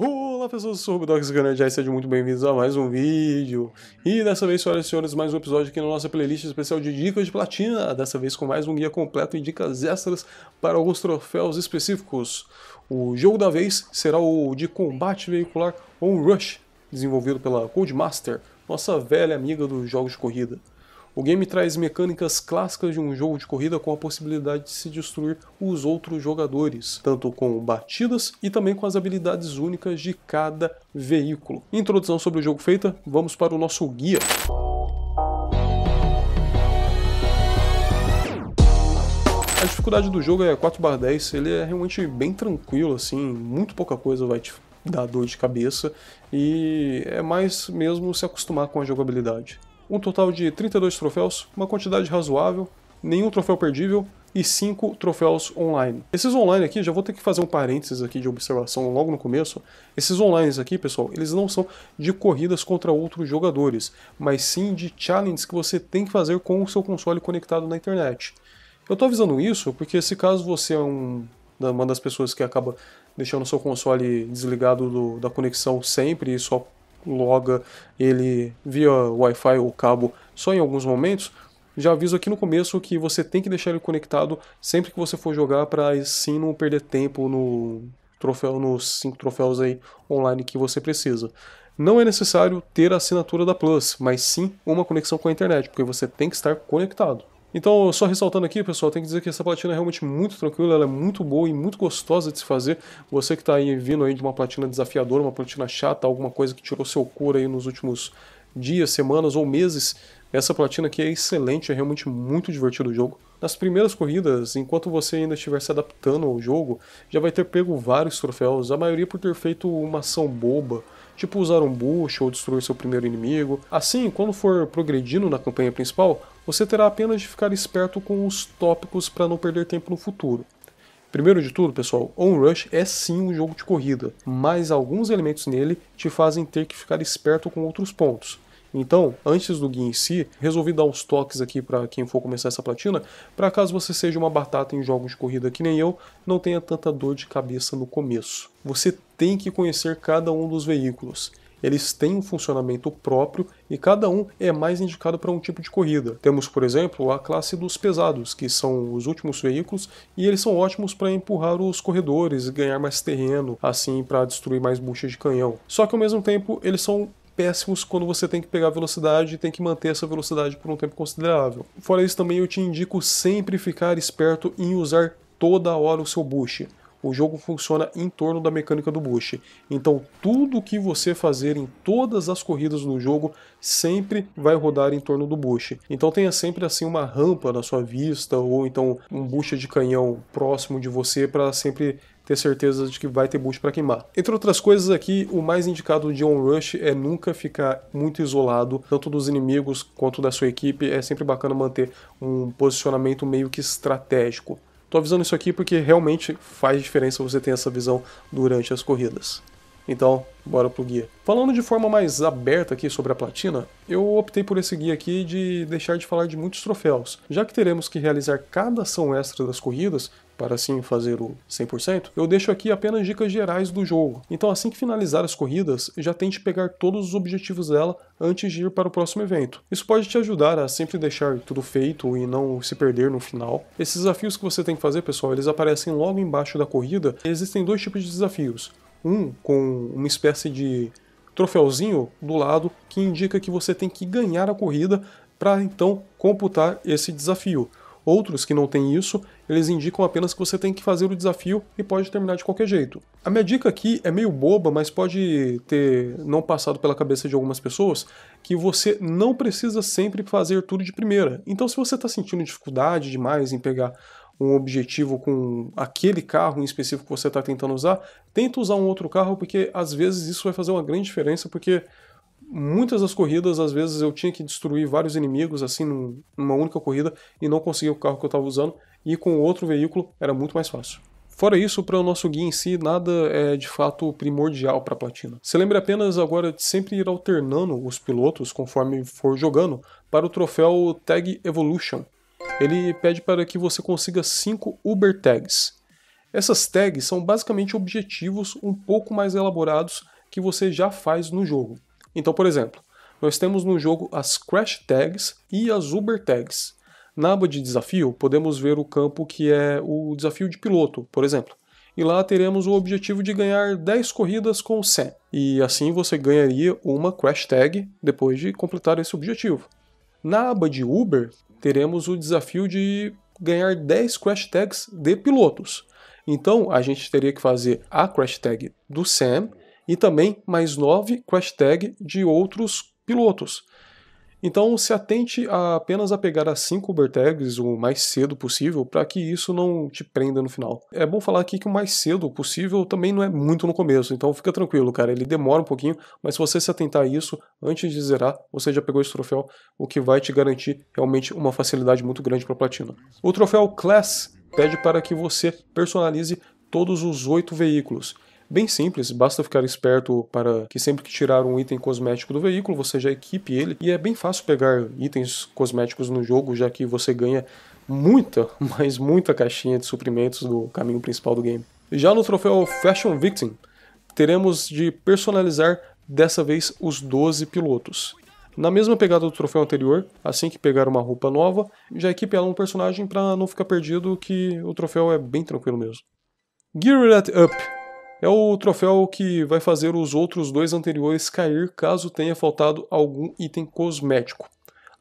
Olá pessoas, eu sou o Rubidox e sejam muito bem-vindos a mais um vídeo. E dessa vez, senhoras e senhores, mais um episódio aqui na nossa playlist especial de dicas de platina, dessa vez com mais um guia completo e dicas extras para alguns troféus específicos. O jogo da vez será o de combate veicular On Rush, desenvolvido pela Codemaster, nossa velha amiga dos jogos de corrida. O game traz mecânicas clássicas de um jogo de corrida com a possibilidade de se destruir os outros jogadores, tanto com batidas e também com as habilidades únicas de cada veículo. Introdução sobre o jogo feita, vamos para o nosso guia. A dificuldade do jogo é 4/10, ele é realmente bem tranquilo, assim, muito pouca coisa vai te dar dor de cabeça e é mais mesmo se acostumar com a jogabilidade um total de 32 troféus, uma quantidade razoável, nenhum troféu perdível e 5 troféus online. Esses online aqui, já vou ter que fazer um parênteses aqui de observação logo no começo, esses online aqui, pessoal, eles não são de corridas contra outros jogadores, mas sim de challenges que você tem que fazer com o seu console conectado na internet. Eu tô avisando isso porque se caso você é um, uma das pessoas que acaba deixando o seu console desligado do, da conexão sempre e só loga ele via Wi-Fi ou cabo só em alguns momentos, já aviso aqui no começo que você tem que deixar ele conectado sempre que você for jogar para sim não perder tempo no troféu nos cinco troféus aí online que você precisa. Não é necessário ter a assinatura da Plus, mas sim uma conexão com a internet, porque você tem que estar conectado. Então, só ressaltando aqui, pessoal, tem que dizer que essa platina é realmente muito tranquila, ela é muito boa e muito gostosa de se fazer. Você que está aí vindo aí de uma platina desafiadora, uma platina chata, alguma coisa que tirou seu cor aí nos últimos dias, semanas ou meses, essa platina aqui é excelente, é realmente muito divertido o jogo. Nas primeiras corridas, enquanto você ainda estiver se adaptando ao jogo, já vai ter pego vários troféus, a maioria por ter feito uma ação boba, tipo usar um bucho ou destruir seu primeiro inimigo. Assim, quando for progredindo na campanha principal, você terá apenas de ficar esperto com os tópicos para não perder tempo no futuro. Primeiro de tudo, pessoal, Onrush é sim um jogo de corrida, mas alguns elementos nele te fazem ter que ficar esperto com outros pontos. Então, antes do guia em si, resolvi dar uns toques aqui para quem for começar essa platina, para caso você seja uma batata em jogos de corrida que nem eu, não tenha tanta dor de cabeça no começo. Você tem que conhecer cada um dos veículos eles têm um funcionamento próprio e cada um é mais indicado para um tipo de corrida. Temos, por exemplo, a classe dos pesados, que são os últimos veículos e eles são ótimos para empurrar os corredores e ganhar mais terreno, assim para destruir mais buchas de canhão. Só que ao mesmo tempo, eles são péssimos quando você tem que pegar velocidade e tem que manter essa velocidade por um tempo considerável. Fora isso também eu te indico sempre ficar esperto em usar toda hora o seu boost o jogo funciona em torno da mecânica do Bush. Então tudo que você fazer em todas as corridas do jogo sempre vai rodar em torno do Bush. Então tenha sempre assim uma rampa na sua vista ou então um boost de canhão próximo de você para sempre ter certeza de que vai ter boost para queimar. Entre outras coisas aqui, o mais indicado de On Rush é nunca ficar muito isolado, tanto dos inimigos quanto da sua equipe, é sempre bacana manter um posicionamento meio que estratégico. Tô avisando isso aqui porque realmente faz diferença você ter essa visão durante as corridas. Então, bora pro guia. Falando de forma mais aberta aqui sobre a platina, eu optei por esse guia aqui de deixar de falar de muitos troféus, já que teremos que realizar cada ação extra das corridas, para assim fazer o 100%, eu deixo aqui apenas dicas gerais do jogo. Então assim que finalizar as corridas, já tente pegar todos os objetivos dela antes de ir para o próximo evento. Isso pode te ajudar a sempre deixar tudo feito e não se perder no final. Esses desafios que você tem que fazer, pessoal, eles aparecem logo embaixo da corrida. Existem dois tipos de desafios. Um com uma espécie de troféuzinho do lado que indica que você tem que ganhar a corrida para então computar esse desafio. Outros que não têm isso, eles indicam apenas que você tem que fazer o desafio e pode terminar de qualquer jeito. A minha dica aqui é meio boba, mas pode ter não passado pela cabeça de algumas pessoas, que você não precisa sempre fazer tudo de primeira. Então se você está sentindo dificuldade demais em pegar um objetivo com aquele carro em específico que você está tentando usar, tenta usar um outro carro, porque às vezes isso vai fazer uma grande diferença, porque muitas das corridas, às vezes eu tinha que destruir vários inimigos, assim, numa única corrida, e não conseguia o carro que eu estava usando, e com outro veículo era muito mais fácil. Fora isso, para o nosso guia em si, nada é de fato primordial para a platina. Se lembre apenas agora de sempre ir alternando os pilotos conforme for jogando para o troféu Tag Evolution. Ele pede para que você consiga 5 Uber Tags. Essas tags são basicamente objetivos um pouco mais elaborados que você já faz no jogo. Então, por exemplo, nós temos no jogo as Crash Tags e as Uber Tags. Na aba de desafio, podemos ver o campo que é o desafio de piloto, por exemplo. E lá teremos o objetivo de ganhar 10 corridas com o 100. E assim você ganharia uma Crash Tag depois de completar esse objetivo. Na aba de Uber, teremos o desafio de ganhar 10 Crash Tags de pilotos. Então, a gente teria que fazer a Crash Tag do Sam e também mais nove crash tag de outros pilotos. Então se atente a apenas a pegar as 5 Uber Tags o mais cedo possível para que isso não te prenda no final. É bom falar aqui que o mais cedo possível também não é muito no começo, então fica tranquilo, cara, ele demora um pouquinho, mas se você se atentar a isso antes de zerar, você já pegou esse troféu, o que vai te garantir realmente uma facilidade muito grande para platina. O troféu Class pede para que você personalize todos os oito veículos. Bem simples, basta ficar esperto para que sempre que tirar um item cosmético do veículo, você já equipe ele, e é bem fácil pegar itens cosméticos no jogo, já que você ganha muita, mas muita caixinha de suprimentos do caminho principal do game. Já no troféu Fashion Victim, teremos de personalizar dessa vez os 12 pilotos. Na mesma pegada do troféu anterior, assim que pegar uma roupa nova, já equipe ela um personagem para não ficar perdido, que o troféu é bem tranquilo mesmo. Gear It Up é o troféu que vai fazer os outros dois anteriores cair caso tenha faltado algum item cosmético.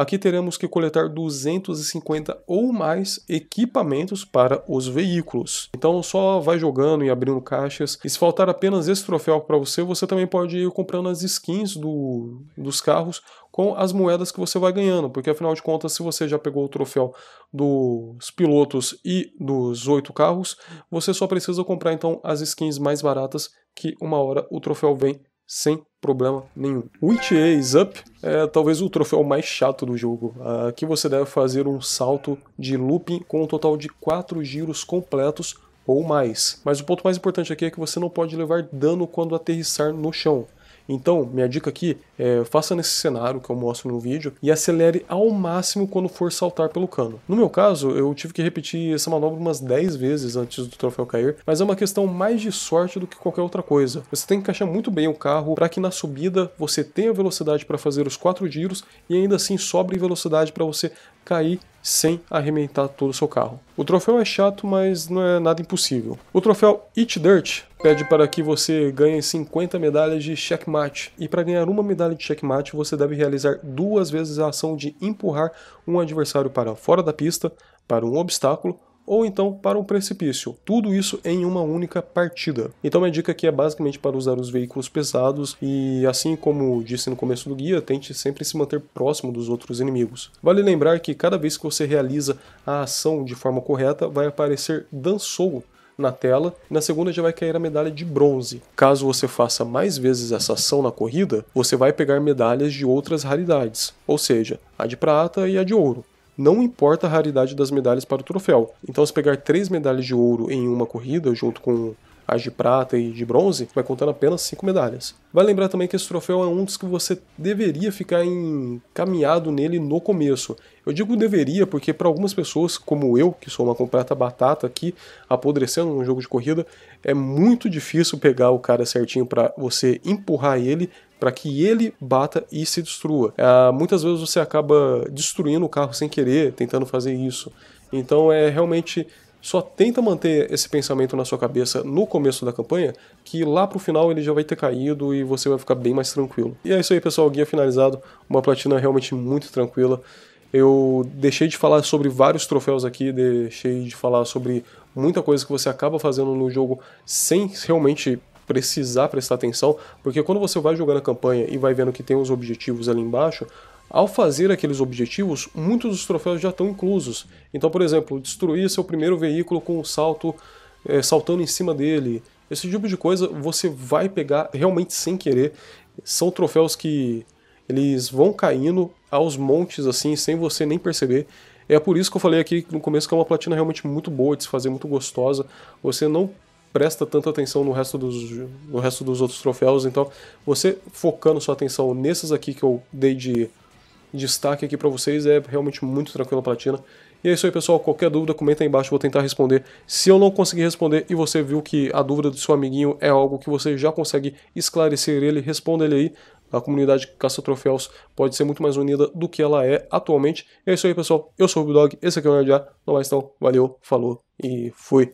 Aqui teremos que coletar 250 ou mais equipamentos para os veículos. Então só vai jogando e abrindo caixas. E se faltar apenas esse troféu para você, você também pode ir comprando as skins do, dos carros com as moedas que você vai ganhando, porque afinal de contas, se você já pegou o troféu dos pilotos e dos oito carros, você só precisa comprar então as skins mais baratas que uma hora o troféu vem sem problema nenhum. O ETA Up é talvez o troféu mais chato do jogo. Ah, aqui você deve fazer um salto de looping com um total de 4 giros completos ou mais. Mas o ponto mais importante aqui é que você não pode levar dano quando aterrissar no chão. Então, minha dica aqui é faça nesse cenário que eu mostro no vídeo e acelere ao máximo quando for saltar pelo cano. No meu caso, eu tive que repetir essa manobra umas 10 vezes antes do troféu cair, mas é uma questão mais de sorte do que qualquer outra coisa. Você tem que encaixar muito bem o carro para que na subida você tenha velocidade para fazer os quatro giros e ainda assim sobre velocidade para você cair sem arrebentar todo o seu carro. O troféu é chato, mas não é nada impossível. O troféu It Dirt pede para que você ganhe 50 medalhas de checkmate. E para ganhar uma medalha de checkmate, você deve realizar duas vezes a ação de empurrar um adversário para fora da pista, para um obstáculo ou então para um precipício. Tudo isso em uma única partida. Então minha dica aqui é basicamente para usar os veículos pesados e assim como disse no começo do guia, tente sempre se manter próximo dos outros inimigos. Vale lembrar que cada vez que você realiza a ação de forma correta, vai aparecer dançou na tela, e na segunda já vai cair a medalha de bronze. Caso você faça mais vezes essa ação na corrida, você vai pegar medalhas de outras raridades, ou seja, a de prata e a de ouro não importa a raridade das medalhas para o troféu. Então, se pegar três medalhas de ouro em uma corrida, junto com as de prata e de bronze, vai contando apenas 5 medalhas. Vai lembrar também que esse troféu é um dos que você deveria ficar encaminhado nele no começo. Eu digo deveria porque para algumas pessoas, como eu, que sou uma completa batata aqui, apodrecendo num jogo de corrida, é muito difícil pegar o cara certinho para você empurrar ele para que ele bata e se destrua. Ah, muitas vezes você acaba destruindo o carro sem querer, tentando fazer isso. Então é realmente só tenta manter esse pensamento na sua cabeça no começo da campanha, que lá pro final ele já vai ter caído e você vai ficar bem mais tranquilo. E é isso aí, pessoal, guia finalizado, uma platina realmente muito tranquila. Eu deixei de falar sobre vários troféus aqui, deixei de falar sobre muita coisa que você acaba fazendo no jogo sem realmente precisar prestar atenção, porque quando você vai jogando a campanha e vai vendo que tem os objetivos ali embaixo, ao fazer aqueles objetivos, muitos dos troféus já estão inclusos. Então, por exemplo, destruir seu primeiro veículo com um salto é, saltando em cima dele. Esse tipo de coisa você vai pegar realmente sem querer. São troféus que eles vão caindo aos montes assim, sem você nem perceber. É por isso que eu falei aqui no começo que é uma platina realmente muito boa de se fazer, muito gostosa. Você não presta tanta atenção no resto dos, no resto dos outros troféus. Então, você focando sua atenção nesses aqui que eu dei de destaque aqui para vocês, é realmente muito tranquilo a platina. E é isso aí, pessoal. Qualquer dúvida, comenta aí embaixo, vou tentar responder. Se eu não conseguir responder e você viu que a dúvida do seu amiguinho é algo que você já consegue esclarecer ele, responda ele aí. A comunidade Caça Troféus pode ser muito mais unida do que ela é atualmente. E é isso aí, pessoal. Eu sou o Bulldog, esse aqui é o Nerd A. Não mais então, valeu, falou e fui.